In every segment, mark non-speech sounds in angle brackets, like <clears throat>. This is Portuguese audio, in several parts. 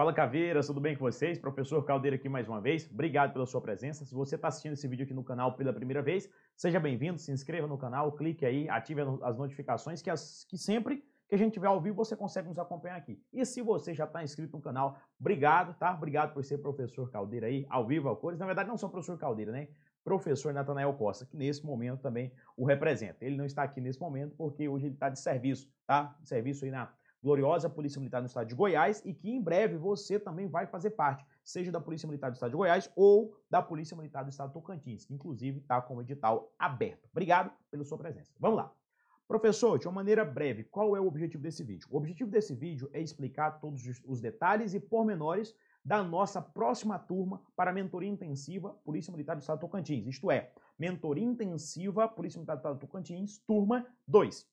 Fala Caveiras, tudo bem com vocês? Professor Caldeira aqui mais uma vez. Obrigado pela sua presença. Se você está assistindo esse vídeo aqui no canal pela primeira vez, seja bem-vindo, se inscreva no canal, clique aí, ative as notificações que, as, que sempre que a gente tiver ao vivo você consegue nos acompanhar aqui. E se você já está inscrito no canal, obrigado, tá? Obrigado por ser professor Caldeira aí, ao vivo, ao cores. Na verdade, não sou professor Caldeira, né? Professor Natanael Costa, que nesse momento também o representa. Ele não está aqui nesse momento porque hoje ele está de serviço, tá? Serviço aí na gloriosa Polícia Militar no estado de Goiás e que em breve você também vai fazer parte, seja da Polícia Militar do estado de Goiás ou da Polícia Militar do estado de Tocantins, que inclusive está com o edital aberto. Obrigado pela sua presença. Vamos lá. Professor, de uma maneira breve, qual é o objetivo desse vídeo? O objetivo desse vídeo é explicar todos os detalhes e pormenores da nossa próxima turma para a mentoria intensiva Polícia Militar do Estado de Tocantins, isto é, mentoria intensiva Polícia Militar do Estado de Tocantins, turma 2.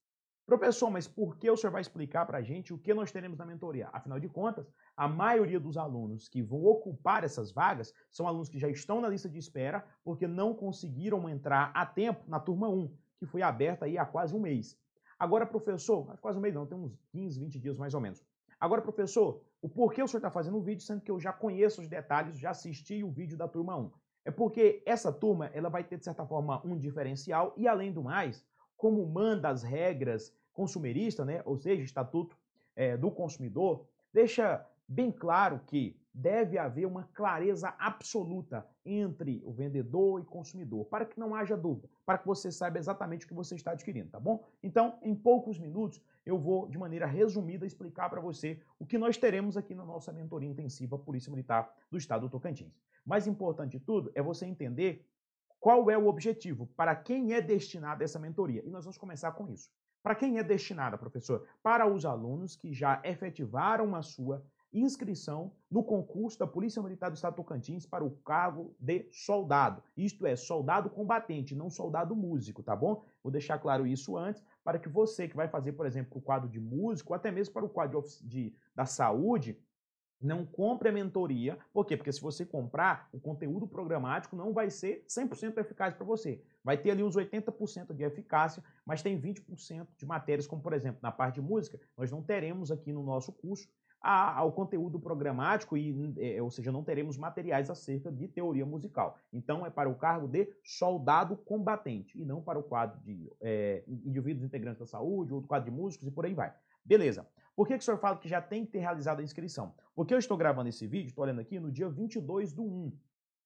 Professor, mas por que o senhor vai explicar para a gente o que nós teremos na mentoria? Afinal de contas, a maioria dos alunos que vão ocupar essas vagas são alunos que já estão na lista de espera porque não conseguiram entrar a tempo na turma 1, que foi aberta aí há quase um mês. Agora, professor, há quase um mês não, tem uns 15, 20 dias mais ou menos. Agora, professor, o porquê o senhor está fazendo um vídeo, sendo que eu já conheço os detalhes, já assisti o vídeo da turma 1? É porque essa turma ela vai ter, de certa forma, um diferencial e, além do mais, como manda as regras consumerista, né, ou seja, Estatuto é, do Consumidor, deixa bem claro que deve haver uma clareza absoluta entre o vendedor e consumidor, para que não haja dúvida, para que você saiba exatamente o que você está adquirindo, tá bom? Então, em poucos minutos, eu vou, de maneira resumida, explicar para você o que nós teremos aqui na nossa mentoria intensiva Polícia Militar do Estado do Tocantins. Mais importante de tudo é você entender qual é o objetivo, para quem é destinada essa mentoria. E nós vamos começar com isso. Para quem é destinada, professor? Para os alunos que já efetivaram a sua inscrição no concurso da Polícia Militar do Estado de Tocantins para o cargo de soldado. Isto é, soldado combatente, não soldado músico, tá bom? Vou deixar claro isso antes, para que você que vai fazer, por exemplo, o quadro de músico, ou até mesmo para o quadro de, de da saúde, não compre a mentoria. Por quê? Porque se você comprar, o conteúdo programático não vai ser 100% eficaz para você. Vai ter ali uns 80% de eficácia, mas tem 20% de matérias, como por exemplo, na parte de música, nós não teremos aqui no nosso curso a, ao conteúdo programático, e, é, é, ou seja, não teremos materiais acerca de teoria musical. Então, é para o cargo de soldado combatente, e não para o quadro de é, indivíduos integrantes da saúde, ou do quadro de músicos e por aí vai. Beleza. Por que, que o senhor fala que já tem que ter realizado a inscrição? Porque eu estou gravando esse vídeo, estou olhando aqui, no dia 22 do 1,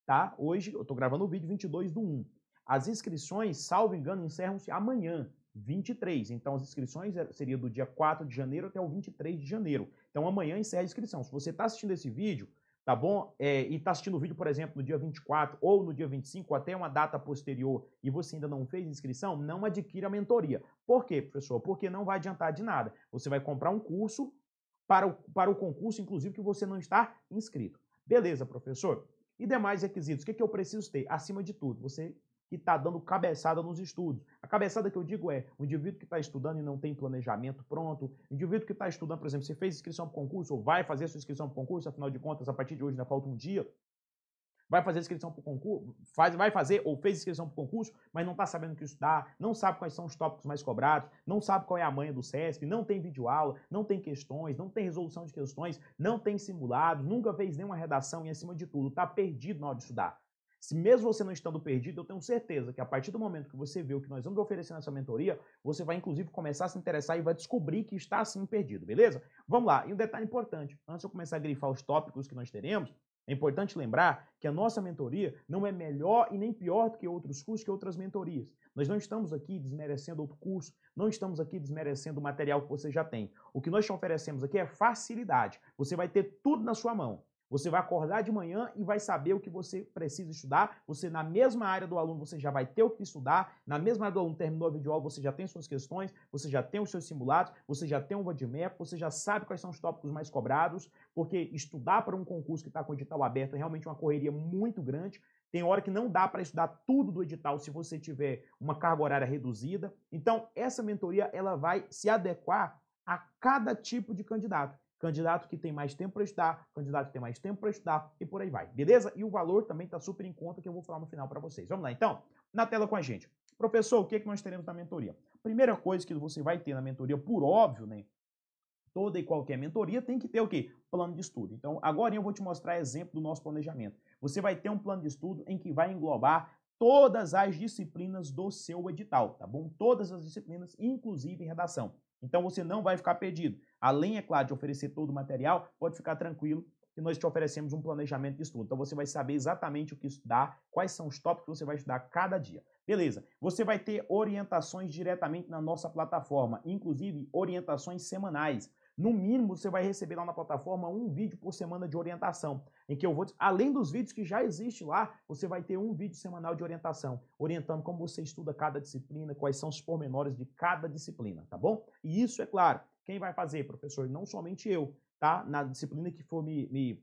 tá? Hoje, eu estou gravando o vídeo 22 do 1. As inscrições, salvo engano, encerram-se amanhã, 23. Então, as inscrições é, seria do dia 4 de janeiro até o 23 de janeiro. Então, amanhã encerra a inscrição. Se você está assistindo esse vídeo, tá bom? É, e está assistindo o vídeo, por exemplo, no dia 24 ou no dia 25, até uma data posterior, e você ainda não fez inscrição, não adquira a mentoria. Por quê, professor? Porque não vai adiantar de nada. Você vai comprar um curso para o, para o concurso, inclusive, que você não está inscrito. Beleza, professor? E demais requisitos, o que, é que eu preciso ter? Acima de tudo, você que está dando cabeçada nos estudos. A cabeçada que eu digo é o indivíduo que está estudando e não tem planejamento pronto, o indivíduo que está estudando, por exemplo, você fez inscrição para concurso ou vai fazer sua inscrição para concurso, afinal de contas, a partir de hoje ainda falta um dia, vai fazer inscrição para concurso, faz, vai fazer ou fez inscrição para concurso, mas não está sabendo o que estudar, não sabe quais são os tópicos mais cobrados, não sabe qual é a manha do SESP, não tem videoaula, não tem questões, não tem resolução de questões, não tem simulado, nunca fez nenhuma redação e, acima de tudo, está perdido na hora de estudar. Se mesmo você não estando perdido, eu tenho certeza que a partir do momento que você vê o que nós vamos oferecer nessa mentoria, você vai inclusive começar a se interessar e vai descobrir que está assim perdido, beleza? Vamos lá. E um detalhe importante, antes de eu começar a grifar os tópicos que nós teremos, é importante lembrar que a nossa mentoria não é melhor e nem pior do que outros cursos, que outras mentorias. Nós não estamos aqui desmerecendo outro curso, não estamos aqui desmerecendo o material que você já tem. O que nós te oferecemos aqui é facilidade. Você vai ter tudo na sua mão. Você vai acordar de manhã e vai saber o que você precisa estudar. Você, na mesma área do aluno, você já vai ter o que estudar. Na mesma área do aluno, terminou a videoaula, você já tem suas questões, você já tem os seus simulados, você já tem um roadmap, você já sabe quais são os tópicos mais cobrados, porque estudar para um concurso que está com o edital aberto é realmente uma correria muito grande. Tem hora que não dá para estudar tudo do edital se você tiver uma carga horária reduzida. Então, essa mentoria ela vai se adequar a cada tipo de candidato. Candidato que tem mais tempo para estudar, candidato que tem mais tempo para estudar e por aí vai, beleza? E o valor também está super em conta que eu vou falar no final para vocês. Vamos lá, então, na tela com a gente. Professor, o que, é que nós teremos na mentoria? Primeira coisa que você vai ter na mentoria, por óbvio, né? Toda e qualquer mentoria tem que ter o quê? Plano de estudo. Então, agora eu vou te mostrar exemplo do nosso planejamento. Você vai ter um plano de estudo em que vai englobar todas as disciplinas do seu edital, tá bom? Todas as disciplinas, inclusive redação. Então você não vai ficar perdido. Além, é claro, de oferecer todo o material, pode ficar tranquilo que nós te oferecemos um planejamento de estudo. Então você vai saber exatamente o que estudar, quais são os tópicos que você vai estudar cada dia. Beleza. Você vai ter orientações diretamente na nossa plataforma, inclusive orientações semanais. No mínimo, você vai receber lá na plataforma um vídeo por semana de orientação, em que eu vou, além dos vídeos que já existe lá, você vai ter um vídeo semanal de orientação, orientando como você estuda cada disciplina, quais são os pormenores de cada disciplina, tá bom? E isso, é claro, quem vai fazer, professor? Não somente eu, tá? Na disciplina que for me, me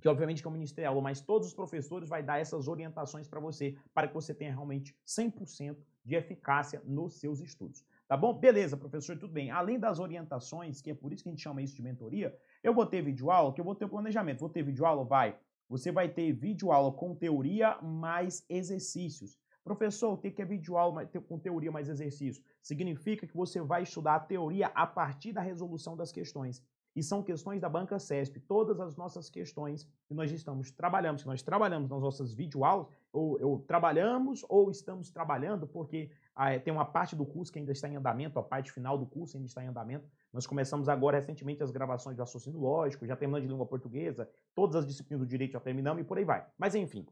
que obviamente que é o ministerial, mas todos os professores vai dar essas orientações para você, para que você tenha realmente 100% de eficácia nos seus estudos. Tá bom? Beleza, professor, tudo bem. Além das orientações, que é por isso que a gente chama isso de mentoria, eu vou ter vídeo aula, que eu vou ter o planejamento. Vou ter vídeo aula, vai. Você vai ter vídeo aula com teoria mais exercícios. Professor, o que é videoaula com teoria mais exercício? Significa que você vai estudar a teoria a partir da resolução das questões. E são questões da banca CESP. Todas as nossas questões que nós estamos trabalhando, que nós trabalhamos nas nossas videoaulas, ou, ou trabalhamos ou estamos trabalhando, porque ah, é, tem uma parte do curso que ainda está em andamento, a parte final do curso ainda está em andamento. Nós começamos agora recentemente as gravações de raciocínio lógico, já terminamos de língua portuguesa, todas as disciplinas do direito já terminamos e por aí vai. Mas enfim,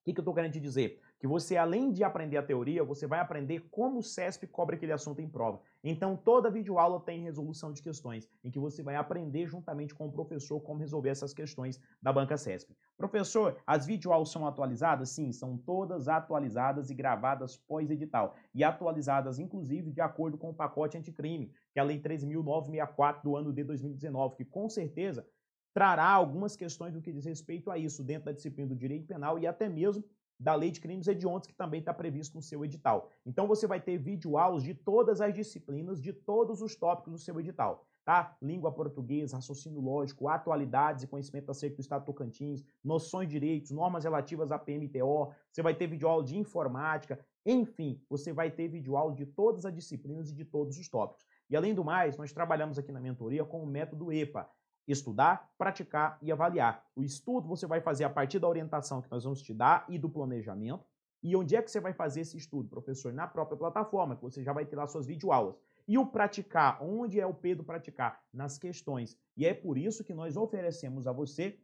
o que, que eu estou querendo te dizer? Que você, além de aprender a teoria, você vai aprender como o CESP cobre aquele assunto em prova. Então, toda videoaula tem resolução de questões, em que você vai aprender juntamente com o professor como resolver essas questões da banca CESP. Professor, as videoaulas são atualizadas? Sim, são todas atualizadas e gravadas pós-edital. E atualizadas, inclusive, de acordo com o pacote anticrime, que é a Lei 13.964 do ano de 2019, que com certeza trará algumas questões do que diz respeito a isso dentro da disciplina do direito penal e até mesmo da Lei de Crimes Hediondos, que também está previsto no seu edital. Então você vai ter videoaulas de todas as disciplinas, de todos os tópicos do seu edital. Tá? Língua portuguesa, raciocínio lógico, atualidades e conhecimento acerca do Estado Tocantins, noções de direitos, normas relativas à PMTO, você vai ter videoaula de informática, enfim, você vai ter videoaula de todas as disciplinas e de todos os tópicos. E além do mais, nós trabalhamos aqui na mentoria com o método EPA, estudar, praticar e avaliar. O estudo você vai fazer a partir da orientação que nós vamos te dar e do planejamento. E onde é que você vai fazer esse estudo, professor? Na própria plataforma, que você já vai ter lá suas videoaulas. E o praticar, onde é o Pedro praticar? Nas questões. E é por isso que nós oferecemos a você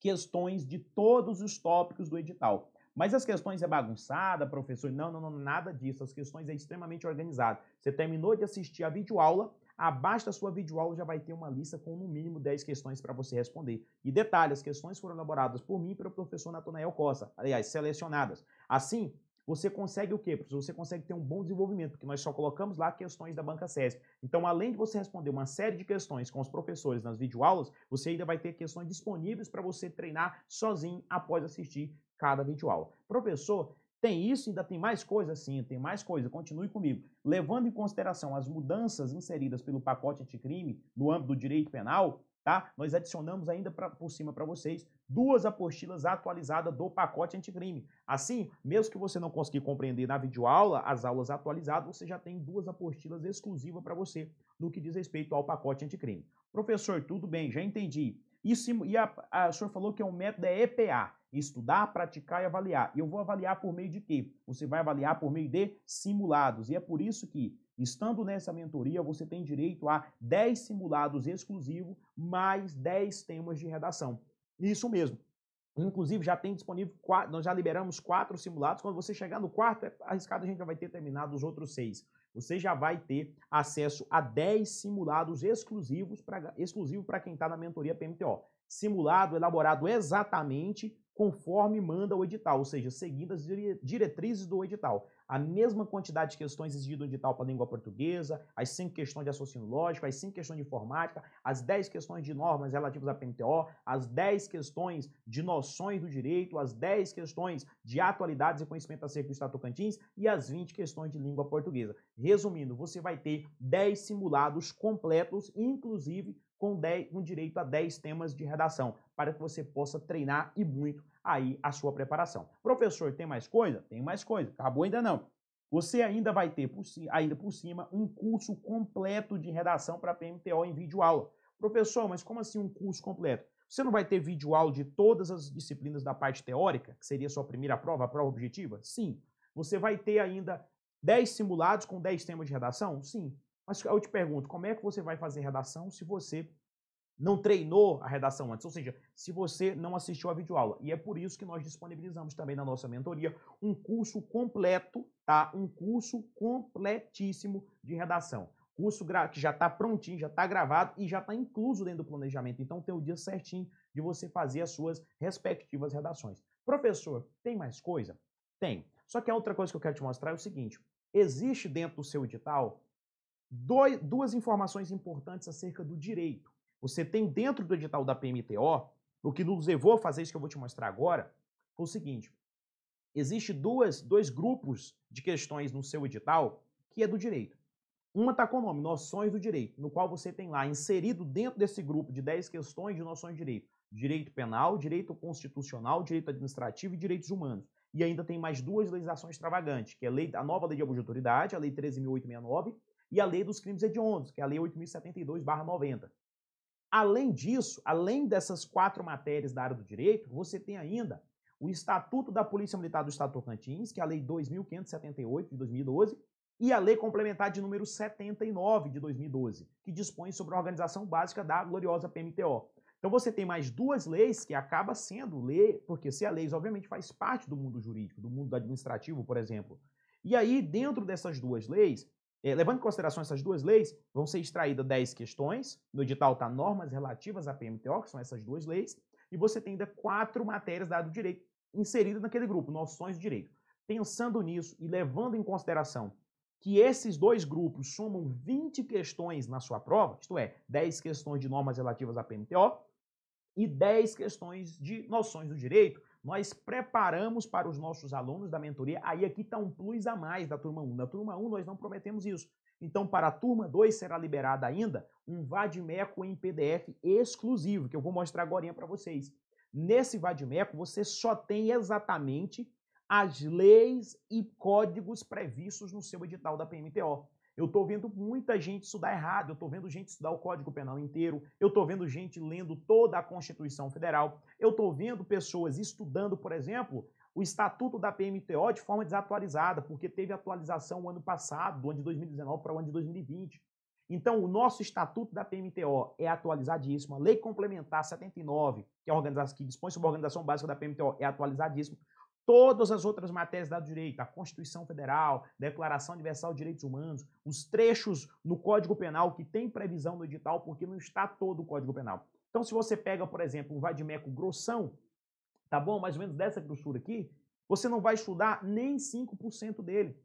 questões de todos os tópicos do edital. Mas as questões é bagunçada, professor? Não, não, não, nada disso. As questões é extremamente organizado. Você terminou de assistir a videoaula, abaixo da sua videoaula já vai ter uma lista com no mínimo 10 questões para você responder. E detalhe, as questões foram elaboradas por mim e pelo professor Natanael Costa, aliás, selecionadas. Assim, você consegue o quê, professor? Você consegue ter um bom desenvolvimento, porque nós só colocamos lá questões da banca SESP. Então, além de você responder uma série de questões com os professores nas videoaulas, você ainda vai ter questões disponíveis para você treinar sozinho após assistir cada videoaula. Professor, tem isso, ainda tem mais coisa? Sim, tem mais coisa. Continue comigo. Levando em consideração as mudanças inseridas pelo pacote anticrime no âmbito do direito penal, tá? Nós adicionamos ainda pra, por cima para vocês duas apostilas atualizadas do pacote anticrime. Assim, mesmo que você não conseguir compreender na videoaula, as aulas atualizadas, você já tem duas apostilas exclusivas para você no que diz respeito ao pacote anticrime. Professor, tudo bem, já entendi. Isso, e a, a, o senhor falou que é um método é EPA. Estudar, praticar e avaliar. E eu vou avaliar por meio de quê? Você vai avaliar por meio de simulados. E é por isso que, estando nessa mentoria, você tem direito a 10 simulados exclusivos, mais 10 temas de redação. Isso mesmo. Inclusive, já tem disponível, nós já liberamos quatro simulados. Quando você chegar no quarto, é arriscado, a gente já vai ter terminado os outros seis. Você já vai ter acesso a 10 simulados exclusivos para exclusivo quem está na mentoria PMTO. Simulado elaborado exatamente conforme manda o edital, ou seja, seguindo as diretrizes do edital. A mesma quantidade de questões exigidas no edital para a língua portuguesa, as cinco questões de raciocínio lógico, as cinco questões de informática, as dez questões de normas relativas à PMTO, as dez questões de noções do direito, as dez questões de atualidades e conhecimento acerca do Estado Tocantins e as 20 questões de língua portuguesa. Resumindo, você vai ter 10 simulados completos, inclusive com, 10, com direito a 10 temas de redação, para que você possa treinar e muito aí a sua preparação. Professor, tem mais coisa? Tem mais coisa. Acabou ainda não. Você ainda vai ter, por, ainda por cima, um curso completo de redação para PMTO em vídeo aula. Professor, mas como assim um curso completo? Você não vai ter vídeo aula de todas as disciplinas da parte teórica, que seria a sua primeira prova, a prova objetiva? Sim. Você vai ter ainda 10 simulados com 10 temas de redação? Sim. Mas eu te pergunto, como é que você vai fazer redação se você não treinou a redação antes, ou seja, se você não assistiu à videoaula. E é por isso que nós disponibilizamos também na nossa mentoria um curso completo, tá? Um curso completíssimo de redação. Curso que já está prontinho, já está gravado e já está incluso dentro do planejamento. Então tem o dia certinho de você fazer as suas respectivas redações. Professor, tem mais coisa? Tem. Só que a outra coisa que eu quero te mostrar é o seguinte: existe dentro do seu edital dois, duas informações importantes acerca do direito. Você tem dentro do edital da PMTO, o que nos levou a fazer isso que eu vou te mostrar agora, foi o seguinte: existe dois grupos de questões no seu edital que é do direito. Uma está com o nome Noções do Direito, no qual você tem lá inserido dentro desse grupo de 10 questões de noções de direito: direito penal, direito constitucional, direito administrativo e direitos humanos. E ainda tem mais duas legislações extravagantes, que é a, lei, a nova lei de abuso de autoridade, a lei 13.869, e a Lei dos Crimes Hediondos, que é a Lei 8072-90. Além disso, além dessas quatro matérias da área do direito, você tem ainda o Estatuto da Polícia Militar do Estado de Tocantins, que é a Lei 2578 de 2012, e a Lei Complementar de número 79 de 2012, que dispõe sobre a organização básica da gloriosa PMTO. Então você tem mais duas leis que acaba sendo lei, porque se a é lei obviamente faz parte do mundo jurídico, do mundo administrativo, por exemplo. E aí, dentro dessas duas leis, eh, levando em consideração essas duas leis, vão ser extraídas 10 questões. No edital está normas relativas à PMTO, que são essas duas leis, e você tem ainda quatro matérias dado direito inseridas naquele grupo, noções de direito. Pensando nisso e levando em consideração que esses dois grupos somam 20 questões na sua prova, isto é, 10 questões de normas relativas à PMTO e 10 questões de noções do direito, nós preparamos para os nossos alunos da mentoria. Aí aqui está um plus a mais da turma 1. Na turma 1 nós não prometemos isso. Então, para a turma 2 será liberada ainda um Vadmeco em PDF exclusivo, que eu vou mostrar agora para vocês. Nesse Vadmeco, você só tem exatamente as leis e códigos previstos no seu edital da PMPO. Eu estou vendo muita gente estudar errado, eu estou vendo gente estudar o Código Penal inteiro, eu estou vendo gente lendo toda a Constituição Federal, eu estou vendo pessoas estudando, por exemplo, o Estatuto da PMTO de forma desatualizada, porque teve atualização o ano passado, do ano de 2019 para o ano de 2020. Então, o nosso Estatuto da PMTO é atualizadíssimo, a Lei Complementar 79, que, é que dispõe sobre a organização básica da PMTO, é atualizadíssimo todas as outras matérias da direito, a Constituição Federal, Declaração Universal de Direitos Humanos, os trechos no Código Penal que tem previsão no edital, porque não está todo o Código Penal. Então, se você pega, por exemplo, um vadimeco grossão, tá bom? Mais ou menos dessa grossura aqui, você não vai estudar nem 5% dele.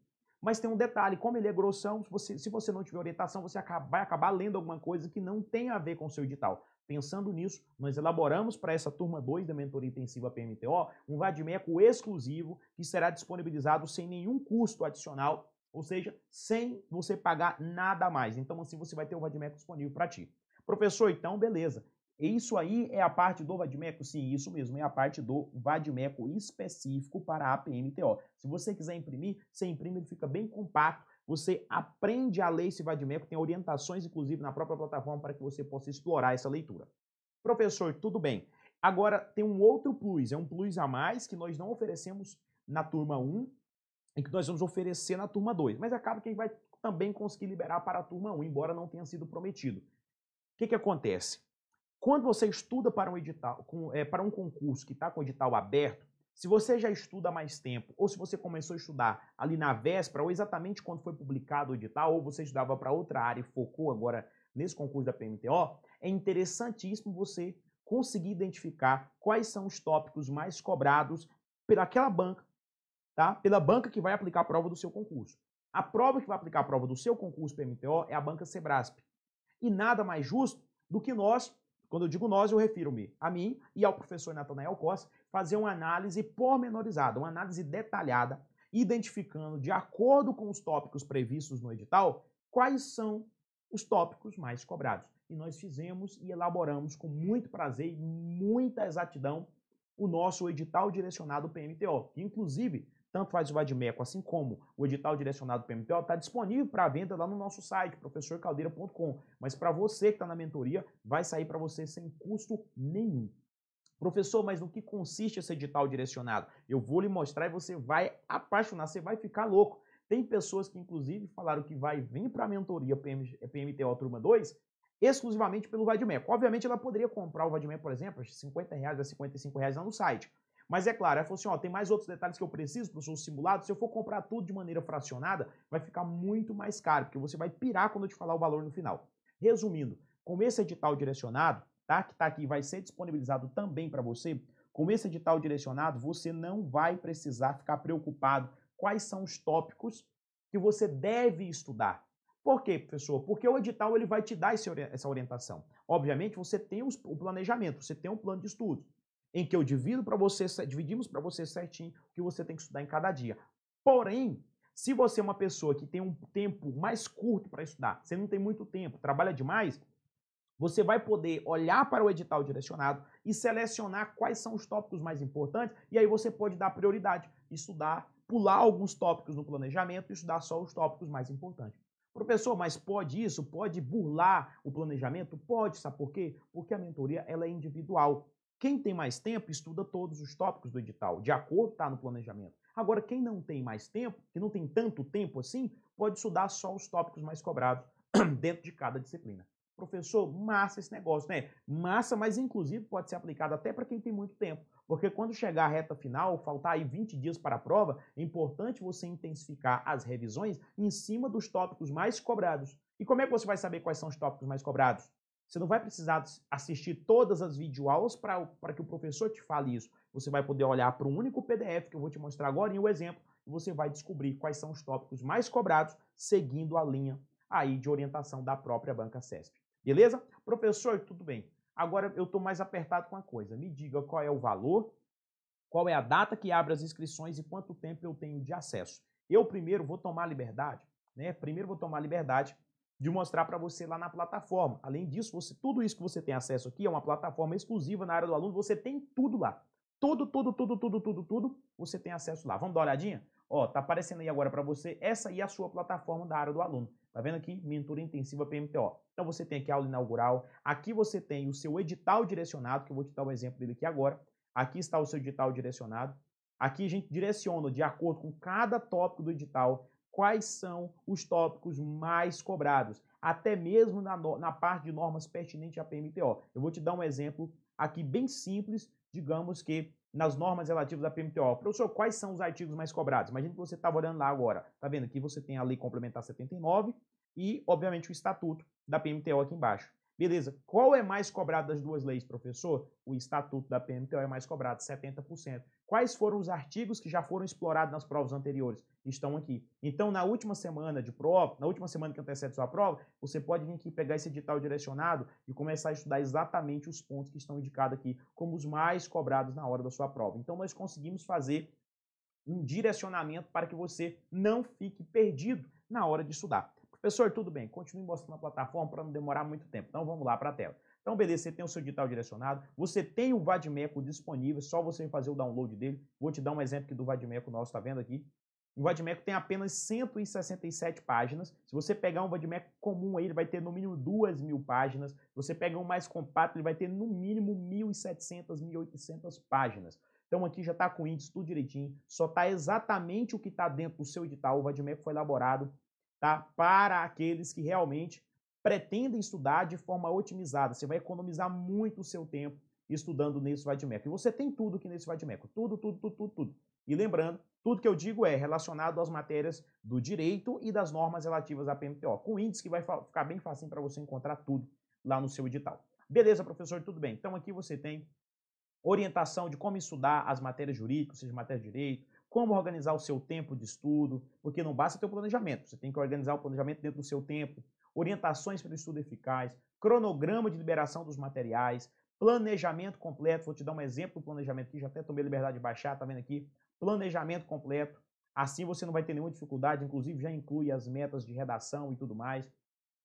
Mas tem um detalhe, como ele é grossão, se você, se você não tiver orientação, você acaba, vai acabar lendo alguma coisa que não tem a ver com o seu edital. Pensando nisso, nós elaboramos para essa turma 2 da mentoria intensiva PMTO um VADMECO exclusivo que será disponibilizado sem nenhum custo adicional, ou seja, sem você pagar nada a mais. Então, assim, você vai ter o VADMECO disponível para ti. Professor, então, beleza. Isso aí é a parte do Vadmeco? Sim, isso mesmo, é a parte do Vadmeco específico para a PMTO. Se você quiser imprimir, você imprime, ele fica bem compacto, você aprende a ler esse vadimento, tem orientações, inclusive, na própria plataforma para que você possa explorar essa leitura. Professor, tudo bem. Agora, tem um outro plus, é um plus a mais que nós não oferecemos na turma 1 e que nós vamos oferecer na turma 2. Mas acaba que a gente vai também conseguir liberar para a turma 1, embora não tenha sido prometido. O que, que acontece? Quando você estuda para um edital, com, é, para um concurso que está com edital aberto, se você já estuda há mais tempo, ou se você começou a estudar ali na véspera, ou exatamente quando foi publicado o edital, ou você estudava para outra área e focou agora nesse concurso da PMTO, é interessantíssimo você conseguir identificar quais são os tópicos mais cobrados pelaquela banca, tá? Pela banca que vai aplicar a prova do seu concurso. A prova que vai aplicar a prova do seu concurso PMTO é a banca Sebrasp. E nada mais justo do que nós, quando eu digo nós, eu refiro-me a mim e ao professor Natanael Costa, fazer uma análise pormenorizada, uma análise detalhada, identificando, de acordo com os tópicos previstos no edital, quais são os tópicos mais cobrados. E nós fizemos e elaboramos com muito prazer e muita exatidão o nosso edital direcionado PMTO, que inclusive tanto faz o Vadimeco, assim como o edital direcionado PMTO, está disponível para venda lá no nosso site, professorcaldeira.com. Mas para você que está na mentoria, vai sair para você sem custo nenhum. Professor, mas no que consiste esse edital direcionado? Eu vou lhe mostrar e você vai apaixonar, você vai ficar louco. Tem pessoas que, inclusive, falaram que vai vir para a mentoria PM, é, PMTO Turma 2 exclusivamente pelo Vadimec. Obviamente, ela poderia comprar o Vadimec, por exemplo, R$ 50 reais a 55 reais lá no site. Mas é claro, ela falou assim: ó, tem mais outros detalhes que eu preciso, para o seu simulado. Se eu for comprar tudo de maneira fracionada, vai ficar muito mais caro, porque você vai pirar quando eu te falar o valor no final. Resumindo, com esse edital direcionado, tá? que está aqui, vai ser disponibilizado também para você. Com esse edital direcionado, você não vai precisar ficar preocupado quais são os tópicos que você deve estudar. Por quê, professor? Porque o edital ele vai te dar esse, essa orientação. Obviamente, você tem os, o planejamento, você tem um plano de estudo, em que eu divido para você, dividimos para você certinho o que você tem que estudar em cada dia. Porém, se você é uma pessoa que tem um tempo mais curto para estudar, você não tem muito tempo, trabalha demais, você vai poder olhar para o edital direcionado e selecionar quais são os tópicos mais importantes, e aí você pode dar prioridade, estudar, pular alguns tópicos no planejamento e estudar só os tópicos mais importantes. Professor, mas pode isso? Pode burlar o planejamento? Pode, sabe por quê? Porque a mentoria ela é individual. Quem tem mais tempo estuda todos os tópicos do edital, de acordo tá no planejamento. Agora, quem não tem mais tempo, que não tem tanto tempo assim, pode estudar só os tópicos mais cobrados <clears throat> dentro de cada disciplina. Professor, massa esse negócio, né? Massa, mas inclusive pode ser aplicado até para quem tem muito tempo. Porque quando chegar a reta final, faltar aí 20 dias para a prova, é importante você intensificar as revisões em cima dos tópicos mais cobrados. E como é que você vai saber quais são os tópicos mais cobrados? Você não vai precisar assistir todas as videoaulas para que o professor te fale isso. Você vai poder olhar para um único PDF que eu vou te mostrar agora em o exemplo, e você vai descobrir quais são os tópicos mais cobrados, seguindo a linha aí de orientação da própria banca CESP. Beleza? Professor, tudo bem. Agora eu estou mais apertado com a coisa. Me diga qual é o valor, qual é a data que abre as inscrições e quanto tempo eu tenho de acesso. Eu primeiro vou tomar liberdade, né? Primeiro vou tomar liberdade de mostrar para você lá na plataforma. Além disso, você, tudo isso que você tem acesso aqui é uma plataforma exclusiva na área do aluno, você tem tudo lá. Tudo, tudo, tudo, tudo, tudo, tudo, você tem acesso lá. Vamos dar uma olhadinha? Ó, tá aparecendo aí agora para você, essa aí é a sua plataforma da área do aluno. Tá vendo aqui? Mentura intensiva PMTO. Então você tem aqui a aula inaugural, aqui você tem o seu edital direcionado, que eu vou te dar o um exemplo dele aqui agora. Aqui está o seu edital direcionado. Aqui a gente direciona de acordo com cada tópico do edital quais são os tópicos mais cobrados, até mesmo na, na parte de normas pertinentes à PMTO. Eu vou te dar um exemplo aqui bem simples, digamos que nas normas relativas à PMTO. Professor, quais são os artigos mais cobrados? Imagina que você estava olhando lá agora. Está vendo que você tem a Lei Complementar 79 e, obviamente, o Estatuto da PMTO aqui embaixo. Beleza, qual é mais cobrado das duas leis, professor? O estatuto da PMTO é mais cobrado, 70%. Quais foram os artigos que já foram explorados nas provas anteriores? Estão aqui. Então, na última semana de prova, na última semana que antecede sua prova, você pode vir aqui pegar esse edital direcionado e começar a estudar exatamente os pontos que estão indicados aqui como os mais cobrados na hora da sua prova. Então, nós conseguimos fazer um direcionamento para que você não fique perdido na hora de estudar. Professor, tudo bem, continue mostrando a plataforma para não demorar muito tempo. Então vamos lá para a tela. Então, beleza, você tem o seu digital direcionado, você tem o Vadmeco disponível, só você fazer o download dele. Vou te dar um exemplo aqui do Vadmeco nosso, está vendo aqui? O Vadmeco tem apenas 167 páginas. Se você pegar um Vadmeco comum aí, ele vai ter no mínimo 2 mil páginas. Se você pegar um mais compacto, ele vai ter no mínimo 1.700, 1.800 páginas. Então aqui já está com o índice tudo direitinho, só está exatamente o que está dentro do seu edital. O Vadmeco foi elaborado tá? para aqueles que realmente pretendem estudar de forma otimizada. Você vai economizar muito o seu tempo estudando nesse Vadmeco. E você tem tudo aqui nesse Vadmeco. Tudo, tudo, tudo, tudo, tudo. E lembrando, tudo que eu digo é relacionado às matérias do direito e das normas relativas à PMTO, com índice que vai ficar bem facinho para você encontrar tudo lá no seu edital. Beleza, professor, tudo bem. Então aqui você tem orientação de como estudar as matérias jurídicas, seja, matéria de direito, como organizar o seu tempo de estudo, porque não basta ter o planejamento, você tem que organizar o planejamento dentro do seu tempo, orientações para o estudo eficaz, cronograma de liberação dos materiais, planejamento completo, vou te dar um exemplo do planejamento aqui, já até tomei liberdade de baixar, tá vendo aqui? Planejamento completo, assim você não vai ter nenhuma dificuldade, inclusive já inclui as metas de redação e tudo mais.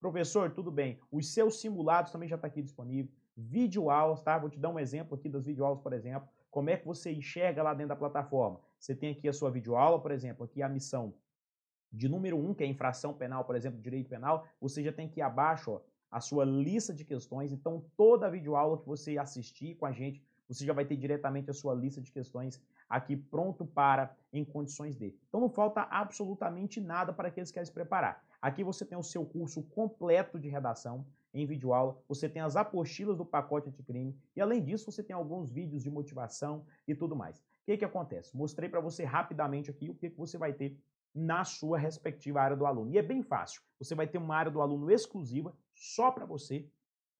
Professor, tudo bem, os seus simulados também já está aqui disponível, Videoaulas, tá? Vou te dar um exemplo aqui das videoaulas, por exemplo, como é que você enxerga lá dentro da plataforma. Você tem aqui a sua videoaula, por exemplo, aqui a missão de número 1, um, que é infração penal, por exemplo, direito penal, você já tem aqui abaixo ó, a sua lista de questões. Então, toda a videoaula que você assistir com a gente, você já vai ter diretamente a sua lista de questões aqui pronto para em condições de. Então não falta absolutamente nada para aqueles que querem se preparar. Aqui você tem o seu curso completo de redação em videoaula, você tem as apostilas do pacote anticrime e além disso você tem alguns vídeos de motivação e tudo mais. O que, que acontece? Mostrei para você rapidamente aqui o que, que você vai ter na sua respectiva área do aluno. E é bem fácil. Você vai ter uma área do aluno exclusiva só para você.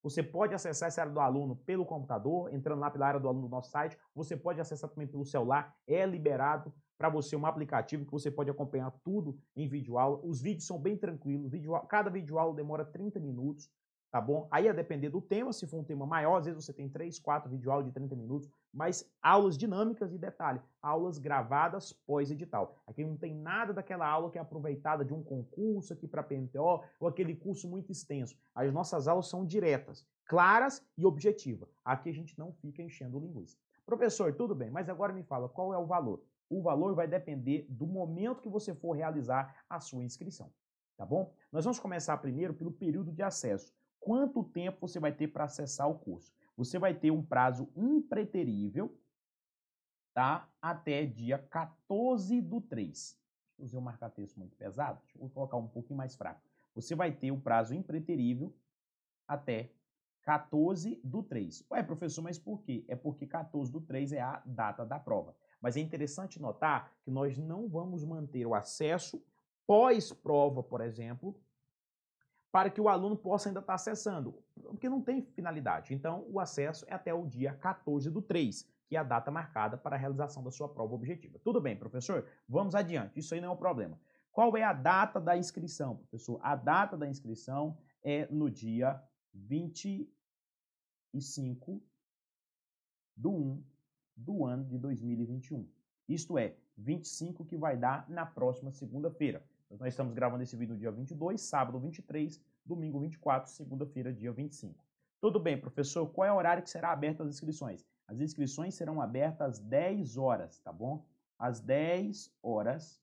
Você pode acessar essa área do aluno pelo computador, entrando lá pela área do aluno do nosso site. Você pode acessar também pelo celular. É liberado para você um aplicativo que você pode acompanhar tudo em vídeo aula. Os vídeos são bem tranquilos. Vídeo, cada vídeo aula demora 30 minutos tá bom? Aí a depender do tema, se for um tema maior, às vezes você tem 3, 4 videoaulas de 30 minutos, mas aulas dinâmicas e detalhe, aulas gravadas pós-edital. Aqui não tem nada daquela aula que é aproveitada de um concurso aqui para PMTO ou aquele curso muito extenso. As nossas aulas são diretas, claras e objetivas. Aqui a gente não fica enchendo linguiça. Professor, tudo bem, mas agora me fala qual é o valor? O valor vai depender do momento que você for realizar a sua inscrição, tá bom? Nós vamos começar primeiro pelo período de acesso quanto tempo você vai ter para acessar o curso. Você vai ter um prazo impreterível, tá? Até dia 14 do 3. Deixa eu usar um marca-texto muito pesado, deixa eu colocar um pouquinho mais fraco. Você vai ter o um prazo impreterível até 14 do 3. Ué, professor, mas por quê? É porque 14 do 3 é a data da prova. Mas é interessante notar que nós não vamos manter o acesso pós-prova, por exemplo, para que o aluno possa ainda estar tá acessando, porque não tem finalidade. Então, o acesso é até o dia 14 do 3, que é a data marcada para a realização da sua prova objetiva. Tudo bem, professor? Vamos adiante, isso aí não é um problema. Qual é a data da inscrição, professor? A data da inscrição é no dia 25 do 1 do ano de 2021. Isto é, 25 que vai dar na próxima segunda-feira. Então, nós estamos gravando esse vídeo dia 22, sábado 23, domingo 24, segunda-feira, dia 25. Tudo bem, professor, qual é o horário que será aberto as inscrições? As inscrições serão abertas às 10 horas, tá bom? Às 10 horas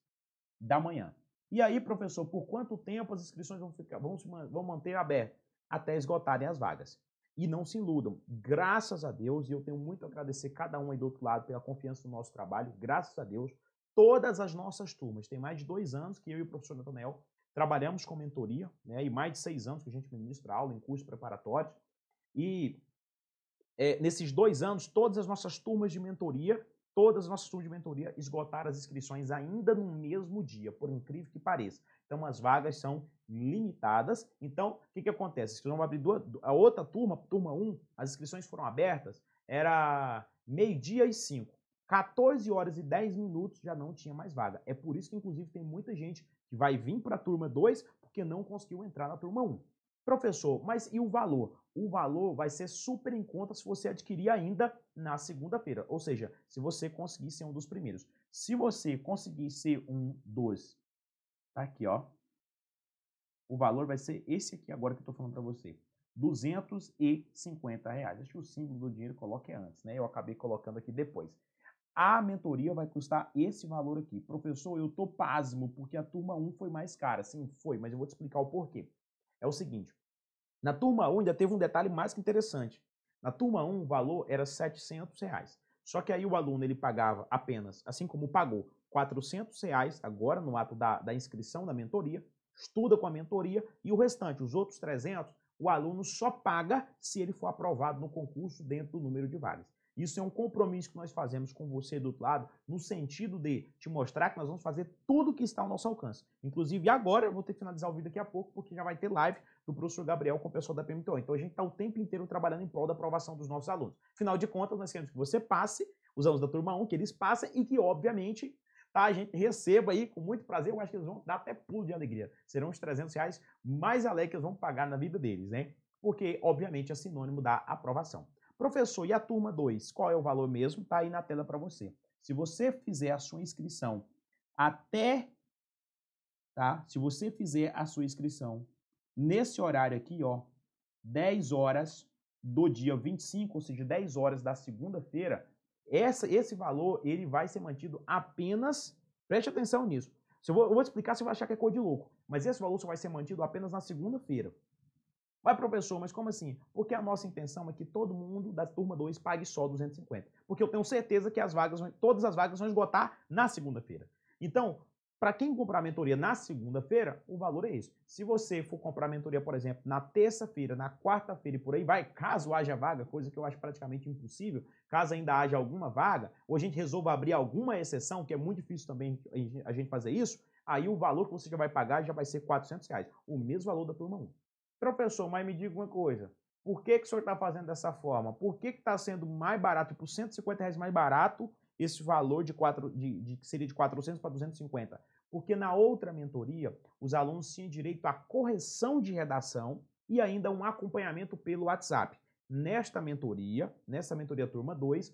da manhã. E aí, professor, por quanto tempo as inscrições vão, ficar, vão, se, vão manter abertas? Até esgotarem as vagas. E não se iludam. Graças a Deus, e eu tenho muito a agradecer cada um aí do outro lado pela confiança no nosso trabalho, graças a Deus, todas as nossas turmas. Tem mais de dois anos que eu e o professor Nathaniel trabalhamos com mentoria, né? E mais de seis anos que a gente ministra aula em cursos preparatórios. E é, nesses dois anos, todas as nossas turmas de mentoria, todas as nossas turmas de mentoria esgotaram as inscrições ainda no mesmo dia, por incrível que pareça. Então as vagas são limitadas. Então, o que, que acontece? Inscrição vão abrir duas, a outra turma, turma 1, as inscrições foram abertas, era meio-dia e cinco. 14 horas e 10 minutos já não tinha mais vaga. É por isso que, inclusive, tem muita gente que vai vir para a turma 2 porque não conseguiu entrar na turma 1. Professor, mas e o valor? O valor vai ser super em conta se você adquirir ainda na segunda-feira. Ou seja, se você conseguir ser um dos primeiros. Se você conseguir ser um dos. Tá aqui, ó. O valor vai ser esse aqui agora que eu estou falando para você. 250 reais. Acho que o símbolo do dinheiro coloque antes, né? Eu acabei colocando aqui depois. A mentoria vai custar esse valor aqui. Professor, eu tô pasmo porque a turma 1 foi mais cara. Sim, foi, mas eu vou te explicar o porquê. É o seguinte, na turma 1 ainda teve um detalhe mais que interessante. Na turma 1 o valor era 700 reais. Só que aí o aluno ele pagava apenas, assim como pagou 400 reais agora no ato da, da inscrição da mentoria, estuda com a mentoria e o restante, os outros 300, o aluno só paga se ele for aprovado no concurso dentro do número de vagas. Isso é um compromisso que nós fazemos com você do outro lado, no sentido de te mostrar que nós vamos fazer tudo o que está ao nosso alcance. Inclusive, agora eu vou ter que finalizar o vídeo daqui a pouco, porque já vai ter live do professor Gabriel com o pessoal da PMTO. Então a gente está o tempo inteiro trabalhando em prol da aprovação dos nossos alunos. Afinal de contas, nós queremos que você passe, os alunos da turma 1, que eles passem e que, obviamente, tá? A gente receba aí com muito prazer. Eu acho que eles vão dar até pulo de alegria. Serão os 300 reais mais alegres que eles vão pagar na vida deles, né? Porque, obviamente, é sinônimo da aprovação. Professor, e a turma 2? Qual é o valor mesmo? Está aí na tela para você. Se você fizer a sua inscrição até, tá? Se você fizer a sua inscrição nesse horário aqui, ó, 10 horas do dia 25, ou seja, 10 horas da segunda-feira, esse valor ele vai ser mantido apenas, preste atenção nisso, eu vou, eu vou, explicar, você vai achar que é cor de louco. Mas esse valor só vai ser mantido apenas na segunda-feira. Mas, professor, mas como assim? Porque a nossa intenção é que todo mundo da turma 2 pague só 250. Porque eu tenho certeza que as vagas, todas as vagas vão esgotar na segunda-feira. Então, para quem comprar a mentoria na segunda-feira, o valor é esse. Se você for comprar a mentoria, por exemplo, na terça-feira, na quarta-feira e por aí vai, caso haja vaga, coisa que eu acho praticamente impossível, caso ainda haja alguma vaga, ou a gente resolva abrir alguma exceção, que é muito difícil também a gente fazer isso, aí o valor que você já vai pagar já vai ser 400 reais, o mesmo valor da turma 1. Então, professor, mas me diga uma coisa. Por que, que o senhor está fazendo dessa forma? Por que está sendo mais barato, por tipo, 150 reais mais barato, esse valor de, quatro, de, de que seria de 400 para 250? Porque na outra mentoria, os alunos tinham direito à correção de redação e ainda um acompanhamento pelo WhatsApp. Nesta mentoria, nessa mentoria turma 2,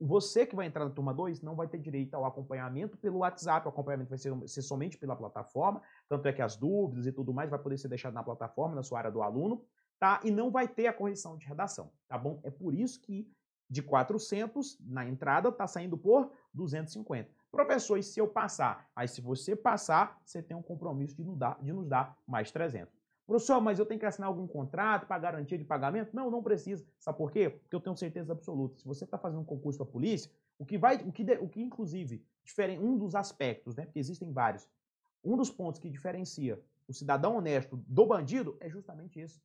você que vai entrar na turma 2 não vai ter direito ao acompanhamento pelo WhatsApp, o acompanhamento vai ser, ser, somente pela plataforma, tanto é que as dúvidas e tudo mais vai poder ser deixado na plataforma, na sua área do aluno, tá? E não vai ter a correção de redação, tá bom? É por isso que de 400 na entrada tá saindo por 250. Professor, e se eu passar? Aí se você passar, você tem um compromisso de nos dar, de nos dar mais 300. Professor, mas eu tenho que assinar algum contrato para garantia de pagamento? Não, não precisa. Sabe por quê? Porque eu tenho certeza absoluta. Se você está fazendo um concurso para a polícia, o que vai, o que, o que inclusive, diferem um dos aspectos, né? Porque existem vários. Um dos pontos que diferencia o cidadão honesto do bandido é justamente isso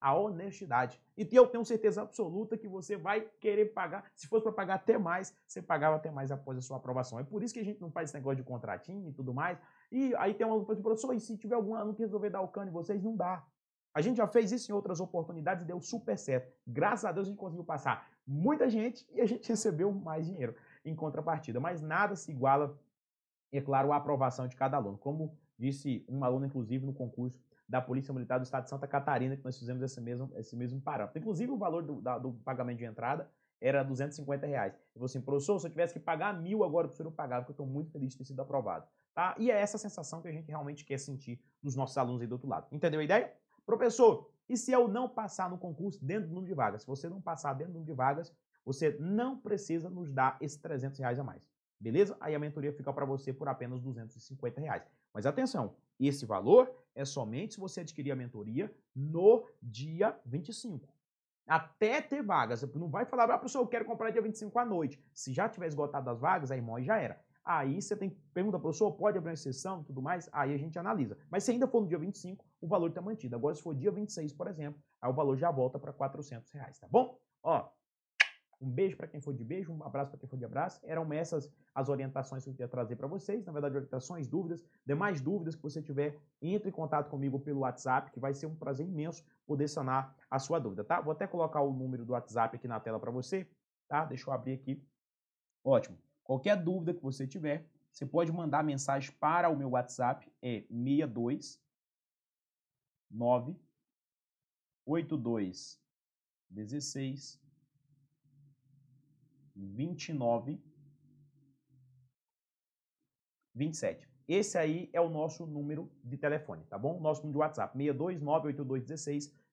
a honestidade. E eu tenho certeza absoluta que você vai querer pagar. Se fosse para pagar até mais, você pagava até mais após a sua aprovação. É por isso que a gente não faz esse negócio de contratinho e tudo mais. E aí tem uma pessoa professor, e se tiver algum aluno que resolver dar o cano em vocês, não dá. A gente já fez isso em outras oportunidades e deu super certo. Graças a Deus a gente conseguiu passar muita gente e a gente <laughs> recebeu mais dinheiro em contrapartida. Mas nada se iguala, é claro, à aprovação de cada aluno. Como disse um aluno, inclusive, no concurso da Polícia Militar do Estado de Santa Catarina, que nós fizemos esse mesmo, esse mesmo parágrafo. Inclusive, o valor do, da, do pagamento de entrada era 250 reais. Eu falei assim, professor, se eu tivesse que pagar mil agora, o senhor não pagava, porque eu estou muito feliz de ter sido aprovado. Tá? E é essa sensação que a gente realmente quer sentir dos nossos alunos aí do outro lado. Entendeu a ideia? Professor, e se eu não passar no concurso dentro do número de vagas? Se você não passar dentro do número de vagas, você não precisa nos dar esses 300 reais a mais. Beleza? Aí a mentoria fica para você por apenas 250 reais. Mas atenção, esse valor é somente se você adquirir a mentoria no dia 25. Até ter vagas. Você não vai falar, ah, professor, eu quero comprar dia 25 à noite. Se já tiver esgotado as vagas, aí morre já era. Aí você tem pergunta, professor, pode abrir uma exceção e tudo mais? Aí a gente analisa. Mas se ainda for no dia 25, o valor está mantido. Agora, se for dia 26, por exemplo, aí o valor já volta para 400 reais, tá bom? Ó, um beijo para quem for de beijo, um abraço para quem for de abraço. Eram essas as orientações que eu queria trazer para vocês. Na verdade, orientações, dúvidas, demais dúvidas que você tiver, entre em contato comigo pelo WhatsApp, que vai ser um prazer imenso poder sanar a sua dúvida, tá? Vou até colocar o número do WhatsApp aqui na tela para você, tá? Deixa eu abrir aqui. Ótimo. Qualquer dúvida que você tiver, você pode mandar mensagem para o meu WhatsApp, é 62 9 82 16 29, 27. Esse aí é o nosso número de telefone, tá bom? Nosso número de WhatsApp,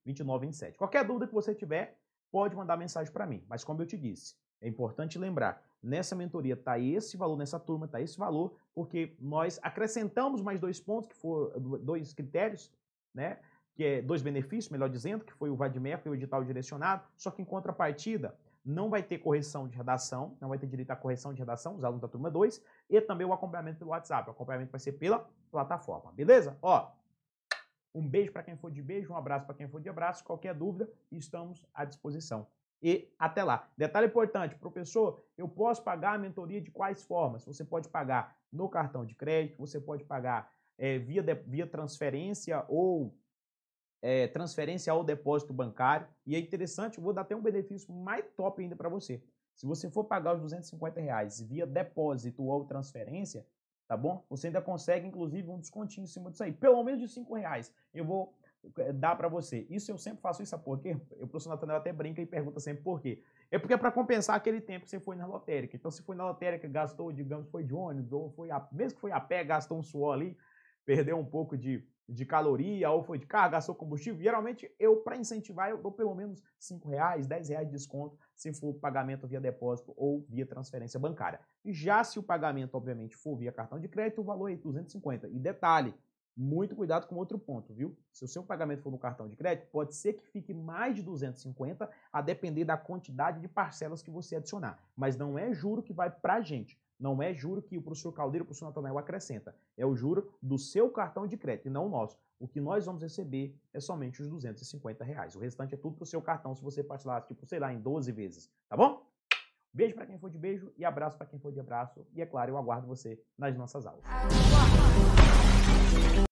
629-8216-2927. Qualquer dúvida que você tiver, pode mandar mensagem para mim. Mas como eu te disse, é importante lembrar, nessa mentoria tá esse valor, nessa turma tá esse valor, porque nós acrescentamos mais dois pontos, que foram dois critérios, né? Que é dois benefícios, melhor dizendo, que foi o Vadimec e o edital direcionado, só que em contrapartida, não vai ter correção de redação, não vai ter direito à correção de redação, os alunos da turma 2, e também o acompanhamento pelo WhatsApp. O acompanhamento vai ser pela plataforma, beleza? Ó, um beijo para quem for de beijo, um abraço para quem for de abraço. Qualquer dúvida, estamos à disposição. E até lá. Detalhe importante, professor, eu posso pagar a mentoria de quais formas? Você pode pagar no cartão de crédito, você pode pagar é, via, de, via transferência ou é, transferência ao depósito bancário. E é interessante, eu vou dar até um benefício mais top ainda para você. Se você for pagar os 250 reais via depósito ou transferência, tá bom? Você ainda consegue, inclusive, um descontinho em cima disso aí. Pelo menos de 5 reais. Eu vou é, dar para você. Isso eu sempre faço isso, porque por O professor Nathaniel até brinca e pergunta sempre por quê. É porque é para compensar aquele tempo que você foi na lotérica. Então, se foi na lotérica, gastou, digamos, foi de ônibus, ou foi a, mesmo que foi a pé, gastou um suor ali, perdeu um pouco de, de caloria ou foi de carro, gastou combustível, geralmente eu, para incentivar, eu dou pelo menos R$ reais, R$ reais de desconto se for pagamento via depósito ou via transferência bancária. Já se o pagamento, obviamente, for via cartão de crédito, o valor é 250. E detalhe, muito cuidado com outro ponto, viu? Se o seu pagamento for no cartão de crédito, pode ser que fique mais de 250, a depender da quantidade de parcelas que você adicionar. Mas não é juro que vai para a gente. Não é juro que o professor Caldeira, o professor Natanael acrescenta. É o juro do seu cartão de crédito e não o nosso. O que nós vamos receber é somente os 250 reais. O restante é tudo pro seu cartão se você parcelar, tipo, sei lá, em 12 vezes. Tá bom? Beijo para quem for de beijo e abraço para quem for de abraço. E é claro, eu aguardo você nas nossas aulas.